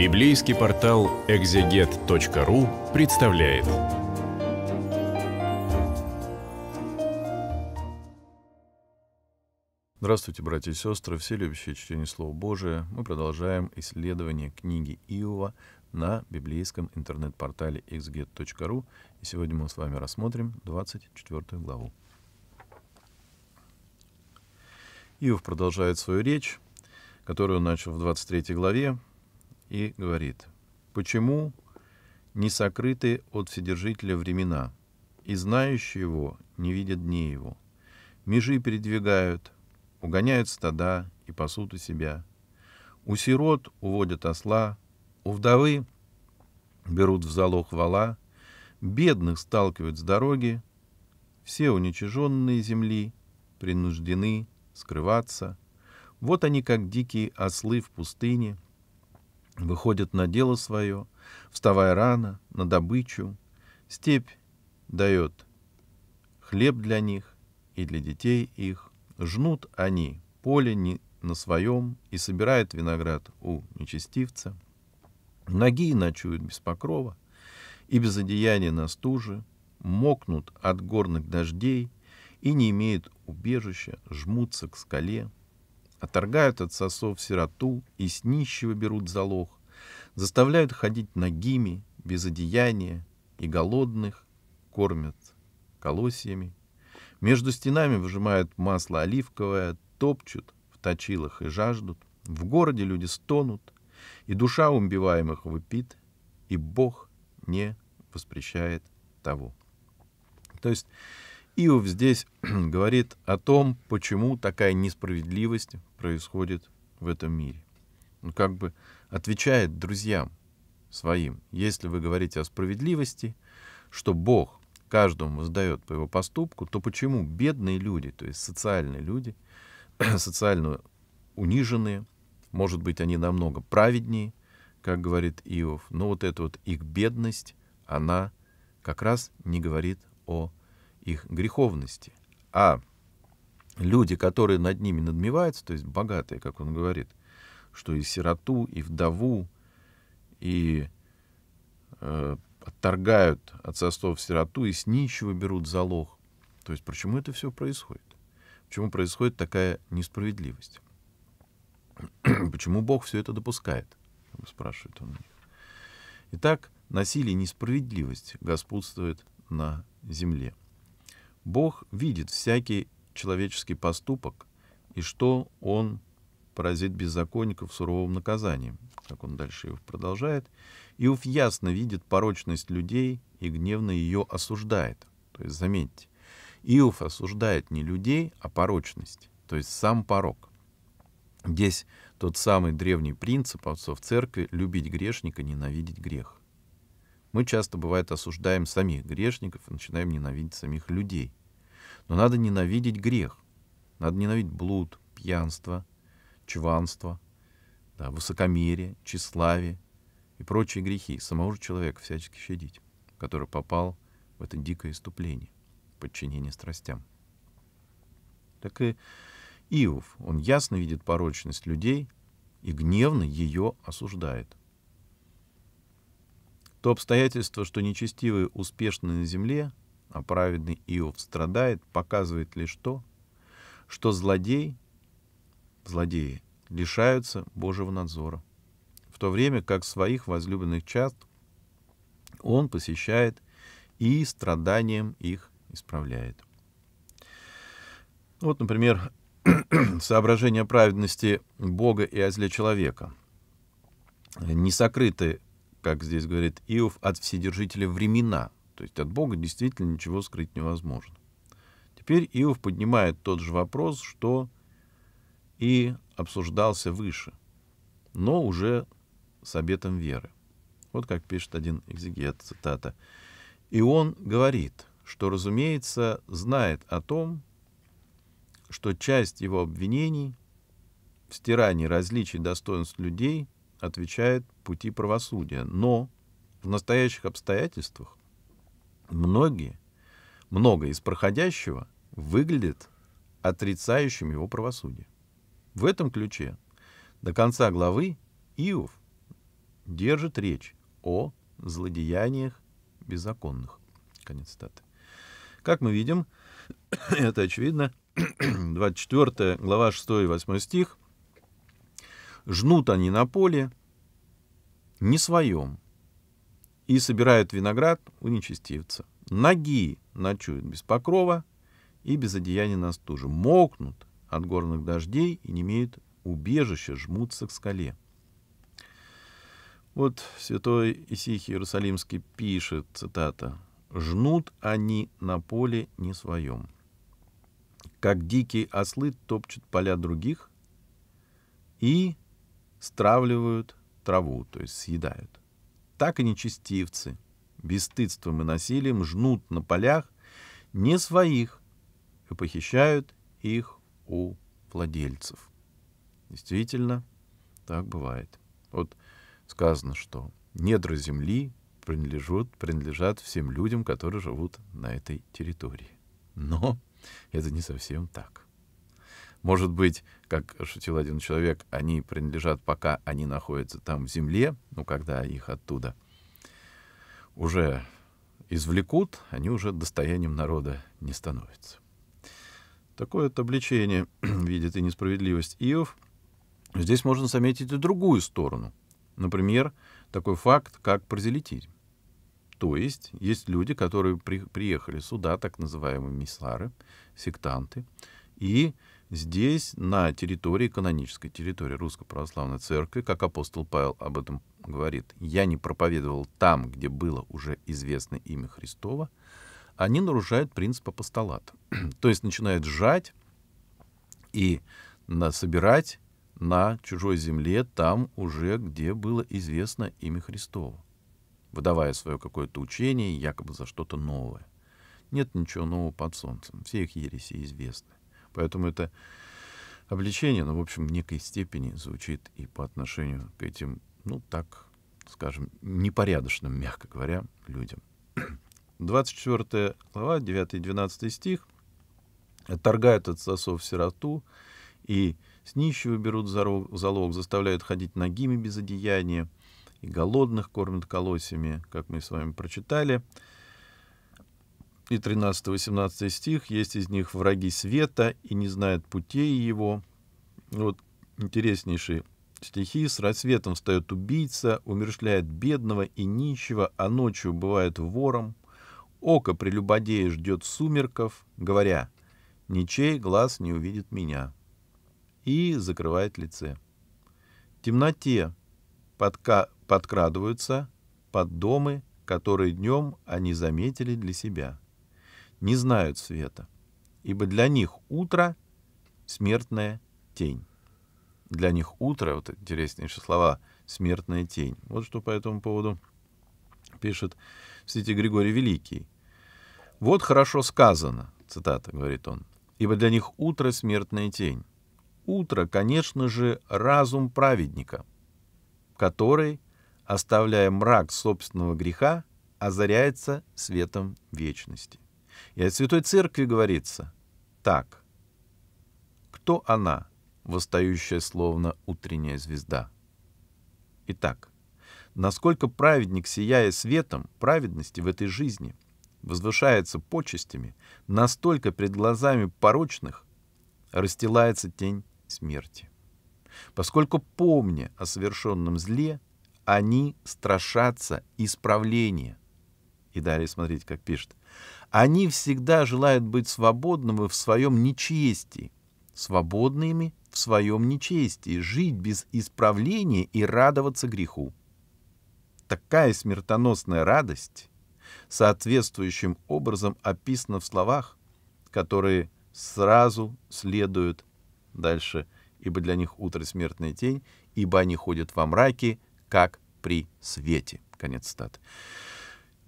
Библейский портал экзегет.ру представляет. Здравствуйте, братья и сестры, все любящие чтение Слова Божия. Мы продолжаем исследование книги Иова на библейском интернет-портале exeget.ru, И сегодня мы с вами рассмотрим 24 главу. Иов продолжает свою речь, которую он начал в 23 главе, и говорит, «Почему не сокрыты от Вседержителя времена, и знающие его не видят дней его? Межи передвигают, угоняют стада и пасут у себя. У сирот уводят осла, у вдовы берут в залог вала, бедных сталкивают с дороги, все уничиженные земли принуждены скрываться. Вот они, как дикие ослы в пустыне — выходят на дело свое, вставая рано, на добычу. Степь дает хлеб для них и для детей их. Жнут они поле не на своем и собирают виноград у нечестивца. Ноги ночуют без покрова и без одеяния на стуже, мокнут от горных дождей и не имеют убежища, жмутся к скале, оторгают от сосов сироту и с нищего берут залог, заставляют ходить нагими, без одеяния, и голодных кормят колосьями. Между стенами выжимают масло оливковое, топчут в точилах и жаждут. В городе люди стонут, и душа убиваемых выпит, и Бог не воспрещает того. То есть Иов здесь говорит о том, почему такая несправедливость происходит в этом мире. Ну, как бы отвечает друзьям своим, если вы говорите о справедливости, что Бог каждому воздает по его поступку, то почему бедные люди, то есть социальные люди, социально униженные, может быть, они намного праведнее, как говорит Иов, но вот эта вот их бедность, она как раз не говорит о их греховности. А люди, которые над ними надмеваются, то есть богатые, как он говорит, что и сироту, и вдову, и э, отторгают от состав сироту, и с нищего берут залог. То есть почему это все происходит? Почему происходит такая несправедливость? почему Бог все это допускает? Спрашивает он. Итак, насилие и несправедливость господствует на земле. Бог видит всякий человеческий поступок и что он поразит беззаконников суровым наказанием, как он дальше его продолжает. Иов ясно видит порочность людей и гневно ее осуждает. То есть, заметьте, Иов осуждает не людей, а порочность, то есть сам порок. Здесь тот самый древний принцип отцов церкви — любить грешника, ненавидеть грех. Мы часто, бывает, осуждаем самих грешников и начинаем ненавидеть самих людей. Но надо ненавидеть грех. Надо ненавидеть блуд, пьянство, чванство, да, высокомерие, тщеславие и прочие грехи, самого же человека всячески щадить, который попал в это дикое иступление, подчинение страстям. Так и Иов, он ясно видит порочность людей и гневно ее осуждает. То обстоятельство, что нечестивые успешны на земле, а праведный Иов страдает, показывает лишь то, что злодей злодеи, лишаются Божьего надзора, в то время как своих возлюбленных част он посещает и страданием их исправляет. Вот, например, соображение праведности Бога и о зле человека. Не сокрыты, как здесь говорит Иов, от вседержителя времена. То есть от Бога действительно ничего скрыть невозможно. Теперь Иов поднимает тот же вопрос, что и обсуждался выше, но уже с обетом веры. Вот как пишет один экзегет, цитата. «И он говорит, что, разумеется, знает о том, что часть его обвинений в стирании различий достоинств людей отвечает пути правосудия, но в настоящих обстоятельствах многие, много из проходящего выглядит отрицающим его правосудие. В этом ключе до конца главы Иов держит речь о злодеяниях беззаконных. Конец цитаты. Как мы видим, это очевидно, 24 глава 6 и 8 стих. «Жнут они на поле, не своем, и собирают виноград у нечестивца. Ноги ночуют без покрова и без одеяния на стуже. Мокнут, от горных дождей и не имеют убежища, жмутся к скале. Вот святой Исихий Иерусалимский пишет, цитата, «Жнут они на поле не своем. Как дикие ослы топчут поля других и стравливают траву, то есть съедают. Так и нечестивцы, бесстыдством и насилием жнут на полях не своих и похищают их у владельцев. Действительно, так бывает. Вот сказано, что недра земли принадлежат, принадлежат всем людям, которые живут на этой территории. Но это не совсем так. Может быть, как шутил один человек, они принадлежат, пока они находятся там в земле, но когда их оттуда уже извлекут, они уже достоянием народа не становятся. Такое обличение видит и несправедливость Иов. Здесь можно заметить и другую сторону. Например, такой факт, как прозелитизм. То есть есть люди, которые при, приехали сюда, так называемые миссары, сектанты, и здесь, на территории, канонической территории Русской Православной Церкви, как апостол Павел об этом говорит, «Я не проповедовал там, где было уже известно имя Христова, они нарушают принцип апостолата. То есть начинают сжать и на, собирать на чужой земле, там уже, где было известно имя Христово, выдавая свое какое-то учение якобы за что-то новое. Нет ничего нового под солнцем. Все их ереси известны. Поэтому это обличение, ну, в общем, в некой степени звучит и по отношению к этим, ну, так, скажем, непорядочным, мягко говоря, людям. 24 глава, 9-12 стих. «Отторгают от сосов сироту, и с нищего берут залог, заставляют ходить ногими без одеяния, и голодных кормят колосями», как мы с вами прочитали. И 13-18 стих. «Есть из них враги света и не знают путей его». Вот интереснейшие стихи «С рассветом встает убийца, умершляет бедного и нищего, а ночью бывает вором». Око прелюбодея ждет сумерков, говоря «Ничей глаз не увидит меня» и закрывает лице. В темноте подка подкрадываются под домы, которые днем они заметили для себя. Не знают света, ибо для них утро — смертная тень. Для них утро, вот интереснейшие слова, смертная тень. Вот что по этому поводу пишет святитель Григорий Великий. «Вот хорошо сказано», — цитата, говорит он, — «ибо для них утро — смертная тень. Утро, конечно же, разум праведника, который, оставляя мрак собственного греха, озаряется светом вечности». И от Святой Церкви говорится так. «Кто она, восстающая словно утренняя звезда?» Итак, насколько праведник, сияя светом праведности в этой жизни — возвышается почестями, настолько пред глазами порочных расстилается тень смерти. Поскольку, помня о совершенном зле, они страшатся исправления. И далее смотрите, как пишет. Они всегда желают быть свободными в своем нечестии, свободными в своем нечестии, жить без исправления и радоваться греху. Такая смертоносная радость соответствующим образом описано в словах, которые сразу следуют дальше, ибо для них утро смертная тень, ибо они ходят во мраке, как при свете. Конец стат.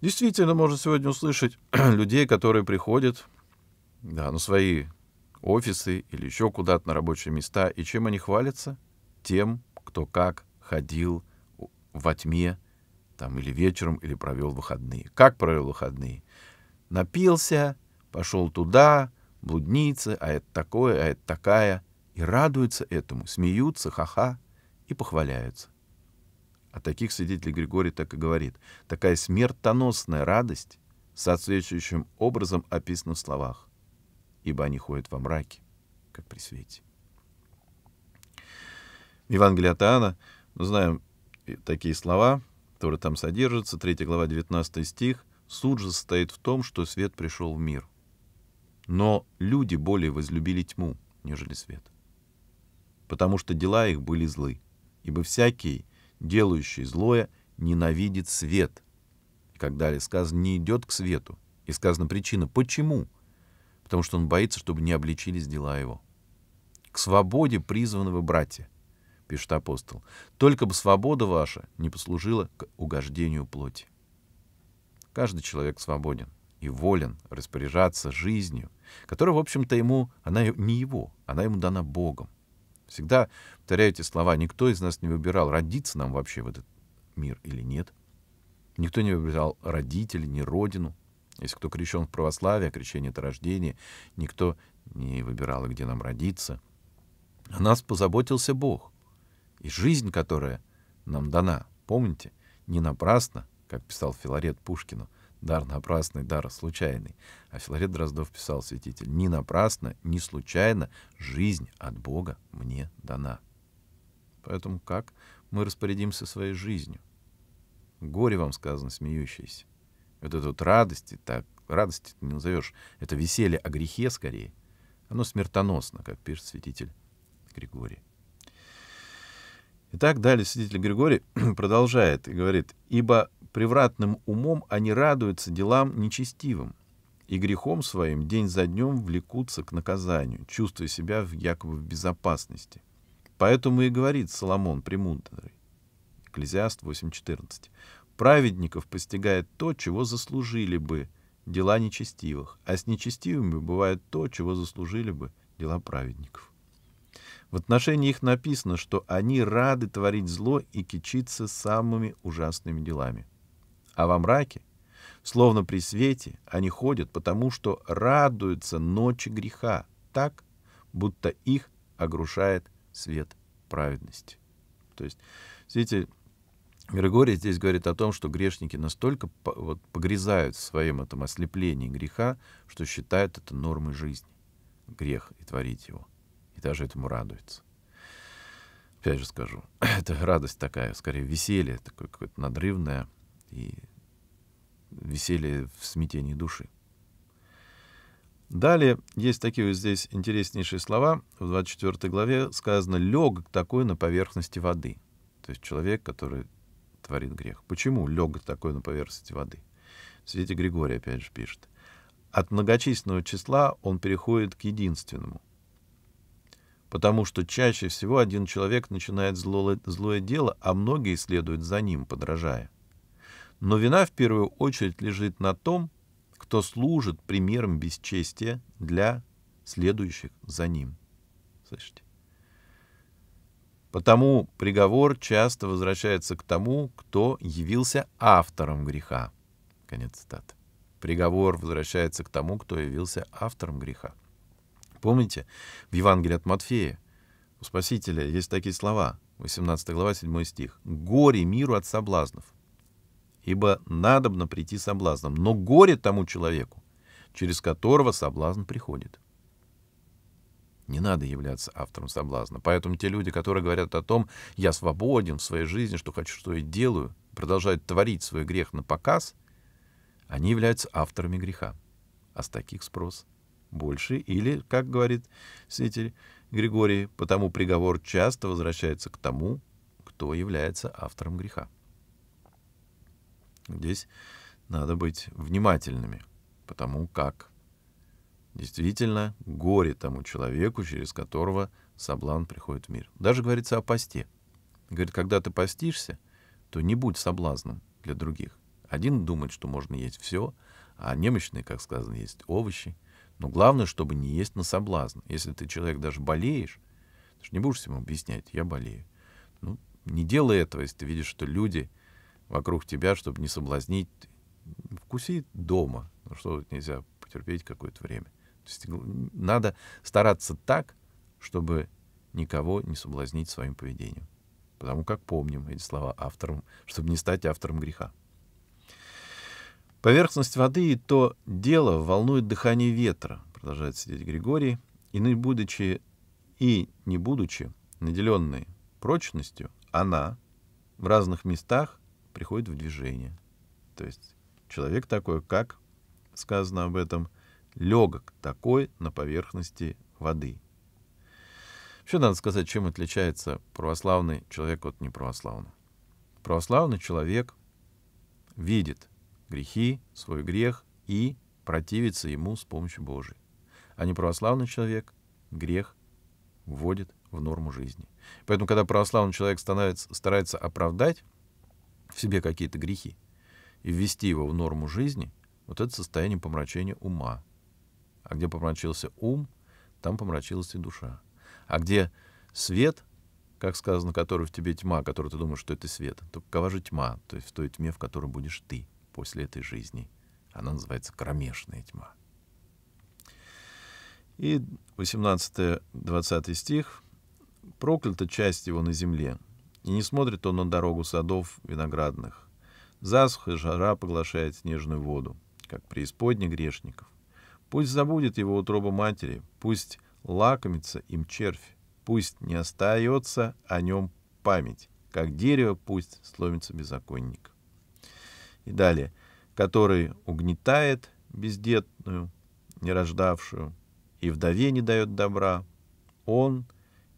Действительно, можно сегодня услышать людей, которые приходят да, на свои офисы или еще куда-то на рабочие места, и чем они хвалятся? Тем, кто как ходил во тьме там или вечером, или провел выходные. Как провел выходные? Напился, пошел туда, блудница, а это такое, а это такая. И радуются этому, смеются, ха-ха, и похваляются. О а таких свидетелей Григорий так и говорит. Такая смертоносная радость соответствующим образом описана в словах. «Ибо они ходят во мраке, как при свете». В Евангелии от Иоанна мы ну, знаем такие слова – который там содержится, 3 глава 19 стих, суд же состоит в том, что свет пришел в мир. Но люди более возлюбили тьму, нежели свет, потому что дела их были злы, ибо всякий, делающий злое, ненавидит свет. И как далее сказано, не идет к свету. И сказана причина. Почему? Потому что он боится, чтобы не обличились дела его. К свободе призваны вы, братья пишет апостол, только бы свобода ваша не послужила к угождению плоти. Каждый человек свободен и волен распоряжаться жизнью, которая, в общем-то, ему, она не его, она ему дана Богом. Всегда повторяю эти слова, никто из нас не выбирал, родиться нам вообще в этот мир или нет. Никто не выбирал родителей, ни родину. Если кто крещен в православии, а крещение — это рождение, никто не выбирал, где нам родиться. О нас позаботился Бог и жизнь, которая нам дана, помните, не напрасно, как писал Филарет Пушкину, дар напрасный, дар случайный. А Филарет Дроздов писал, святитель, не напрасно, не случайно жизнь от Бога мне дана. Поэтому как мы распорядимся своей жизнью? Горе вам сказано, смеющиеся. Вот это вот радости, так, радости ты не назовешь, это веселье о грехе скорее. Оно смертоносно, как пишет святитель Григорий. Итак, далее свидетель Григорий продолжает и говорит, «Ибо превратным умом они радуются делам нечестивым, и грехом своим день за днем влекутся к наказанию, чувствуя себя в якобы в безопасности. Поэтому и говорит Соломон Премудрый, Экклезиаст 8.14, «Праведников постигает то, чего заслужили бы дела нечестивых, а с нечестивыми бывает то, чего заслужили бы дела праведников». В отношении их написано, что они рады творить зло и кичиться самыми ужасными делами. А во мраке, словно при свете, они ходят, потому что радуются ночи греха, так, будто их огрушает свет праведности. То есть, видите, Григорий здесь говорит о том, что грешники настолько вот, погрязают в своем этом ослеплении греха, что считают это нормой жизни, грех и творить его даже этому радуется. Опять же скажу, это радость такая, скорее веселье, такое какое-то надрывное и веселье в смятении души. Далее есть такие вот здесь интереснейшие слова. В 24 главе сказано «легок такой на поверхности воды». То есть человек, который творит грех. Почему легок такой на поверхности воды? В Григорий опять же пишет. От многочисленного числа он переходит к единственному потому что чаще всего один человек начинает зло, злое дело, а многие следуют за ним, подражая. Но вина в первую очередь лежит на том, кто служит примером бесчестия для следующих за ним. Слышите? Потому приговор часто возвращается к тому, кто явился автором греха. Конец цитаты. Приговор возвращается к тому, кто явился автором греха. Помните, в Евангелии от Матфея у Спасителя есть такие слова, 18 глава, 7 стих. «Горе миру от соблазнов, ибо надобно прийти соблазном, но горе тому человеку, через которого соблазн приходит». Не надо являться автором соблазна. Поэтому те люди, которые говорят о том, я свободен в своей жизни, что хочу, что и делаю, продолжают творить свой грех на показ, они являются авторами греха. А с таких спрос – больше, или, как говорит святитель Григорий, потому приговор часто возвращается к тому, кто является автором греха. Здесь надо быть внимательными, потому как действительно горе тому человеку, через которого соблазн приходит в мир. Даже говорится о посте. Говорит, когда ты постишься, то не будь соблазном для других. Один думает, что можно есть все, а немощные, как сказано, есть овощи — но главное, чтобы не есть на соблазн. Если ты человек даже болеешь, ты же не будешь всем объяснять, я болею. Ну, не делай этого, если ты видишь, что люди вокруг тебя, чтобы не соблазнить, вкуси дома. Ну что, нельзя потерпеть какое-то время. То есть надо стараться так, чтобы никого не соблазнить своим поведением. Потому как помним эти слова автором, чтобы не стать автором греха. Поверхность воды и то дело волнует дыхание ветра, продолжает сидеть Григорий, и не будучи, и не будучи наделенной прочностью, она в разных местах приходит в движение. То есть человек такой, как сказано об этом, легок такой на поверхности воды. Еще надо сказать, чем отличается православный человек от неправославного. Православный человек видит грехи, свой грех и противиться ему с помощью Божией. А неправославный человек грех вводит в норму жизни. Поэтому, когда православный человек становится, старается оправдать в себе какие-то грехи и ввести его в норму жизни, вот это состояние помрачения ума. А где помрачился ум, там помрачилась и душа. А где свет, как сказано, который в тебе тьма, который ты думаешь, что это свет, то какова же тьма, то есть в той тьме, в которой будешь ты — после этой жизни. Она называется «Кромешная тьма». И 18-20 стих. «Проклята часть его на земле, и не смотрит он на дорогу садов виноградных. Засуха и жара поглощает снежную воду, как преисподня грешников. Пусть забудет его утроба матери, пусть лакомится им червь, пусть не остается о нем память, как дерево пусть сломится беззаконник и далее, который угнетает бездетную, нерождавшую, и вдове не дает добра, он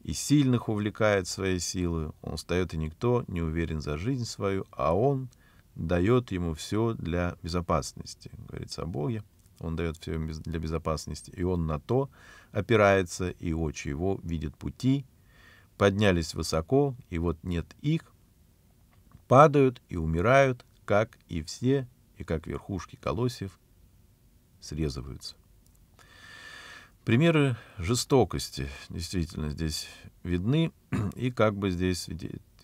и сильных увлекает своей силой, он встает и никто не уверен за жизнь свою, а он дает ему все для безопасности, говорится о Боге, он дает все для безопасности, и он на то опирается, и очи его видят пути, поднялись высоко, и вот нет их, падают и умирают, как и все, и как верхушки колосьев, срезываются. Примеры жестокости действительно здесь видны, и как бы здесь,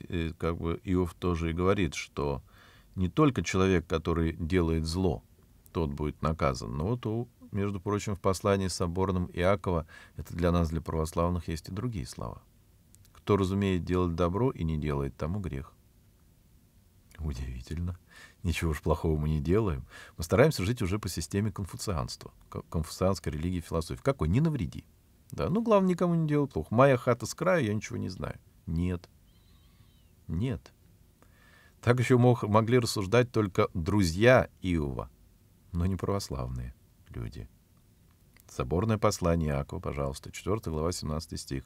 э, как бы Иов тоже и говорит, что не только человек, который делает зло, тот будет наказан, но вот, у между прочим, в послании с соборным Иакова, это для нас, для православных, есть и другие слова. Кто разумеет делать добро и не делает, тому грех. Удивительно. — ничего уж плохого мы не делаем. Мы стараемся жить уже по системе конфуцианства, конфуцианской религии, философии. Какой? Не навреди. Да, ну, главное, никому не делать плохо. Моя хата с краю, я ничего не знаю. Нет. Нет. Так еще мог, могли рассуждать только друзья Иова, но не православные люди. Соборное послание Иакова, пожалуйста, 4 глава, 17 стих.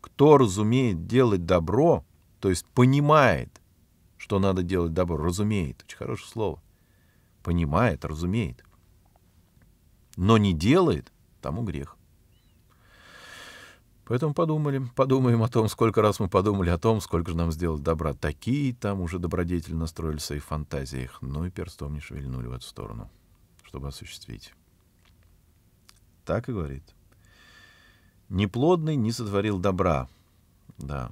«Кто разумеет делать добро, то есть понимает, что надо делать добро. Разумеет, очень хорошее слово. Понимает, разумеет. Но не делает, тому грех. Поэтому подумали, подумаем о том, сколько раз мы подумали о том, сколько же нам сделать добра. Такие там уже добродетели настроили в своих фантазиях, но ну и перстом не шевельнули в эту сторону, чтобы осуществить. Так и говорит. Неплодный не сотворил добра, да.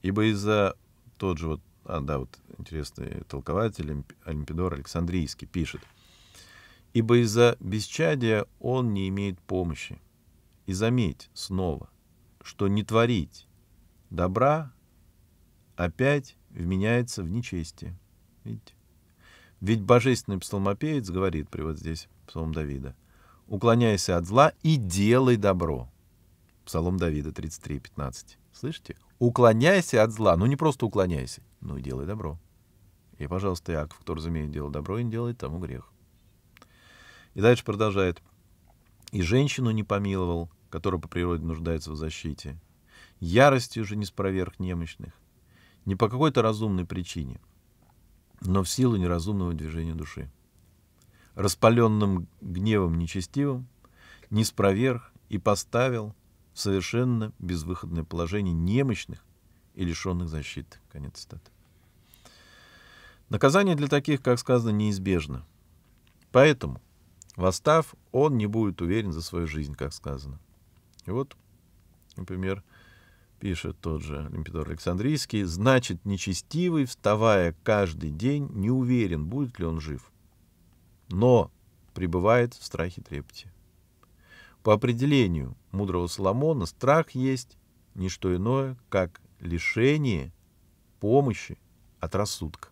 Ибо из-за тот же вот а, да, вот интересный толкователь Олимпидор Александрийский пишет, «Ибо из-за бесчадия он не имеет помощи. И заметь снова, что не творить добра опять вменяется в нечестие». Видите? Ведь божественный псалмопеец говорит, привод здесь, псалом Давида, «Уклоняйся от зла и делай добро». Псалом Давида 33, 15. Слышите? Уклоняйся от зла. Ну, не просто уклоняйся, но и делай добро. И, пожалуйста, Иаков, кто разумеет дело добро, и не делает тому грех. И дальше продолжает. «И женщину не помиловал, которая по природе нуждается в защите. Яростью же не спроверг немощных. Не по какой-то разумной причине, но в силу неразумного движения души. Распаленным гневом нечестивым не спроверг и поставил совершенно безвыходное положение немощных и лишенных защиты. Конец цитаты. Наказание для таких, как сказано, неизбежно. Поэтому, восстав, он не будет уверен за свою жизнь, как сказано. И вот, например, пишет тот же Олимпидор Александрийский, значит, нечестивый, вставая каждый день, не уверен, будет ли он жив, но пребывает в страхе трепете. По определению мудрого Соломона страх есть не что иное, как лишение помощи от рассудка.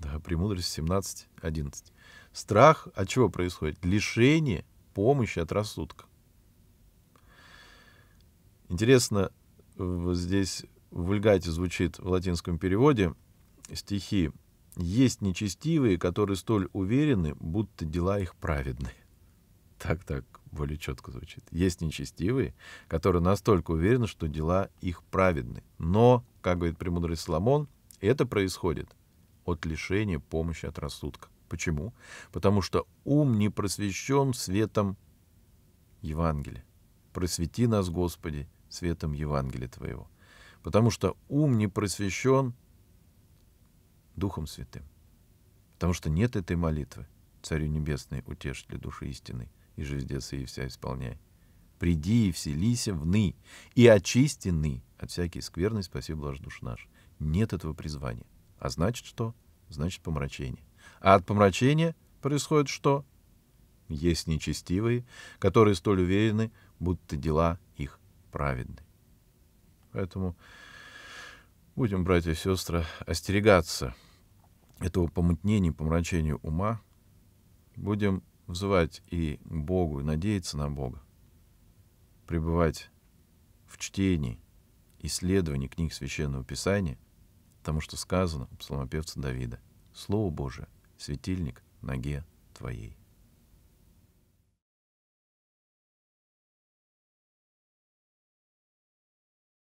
Да, премудрость 17.11. Страх от чего происходит? Лишение помощи от рассудка. Интересно, здесь в Вульгате звучит в латинском переводе стихи «Есть нечестивые, которые столь уверены, будто дела их праведны». Так-так, более четко звучит. Есть нечестивые, которые настолько уверены, что дела их праведны. Но, как говорит премудрый Соломон, это происходит от лишения помощи от рассудка. Почему? Потому что ум не просвещен светом Евангелия. Просвети нас, Господи, светом Евангелия Твоего. Потому что ум не просвещен Духом Святым. Потому что нет этой молитвы, Царю Небесной, утешителю души истинной, и жиздеса и вся исполняй. Приди и вселися вны, и очисти ны от всякой скверны, спаси блажь душ наш. Нет этого призвания. А значит что? Значит помрачение. А от помрачения происходит что? Есть нечестивые, которые столь уверены, будто дела их праведны. Поэтому будем, братья и сестры, остерегаться этого помутнения, помрачения ума. Будем взывать и к Богу, и надеяться на Бога, пребывать в чтении, исследовании книг Священного Писания, потому что сказано у псалмопевца Давида, «Слово Божие — светильник ноге твоей».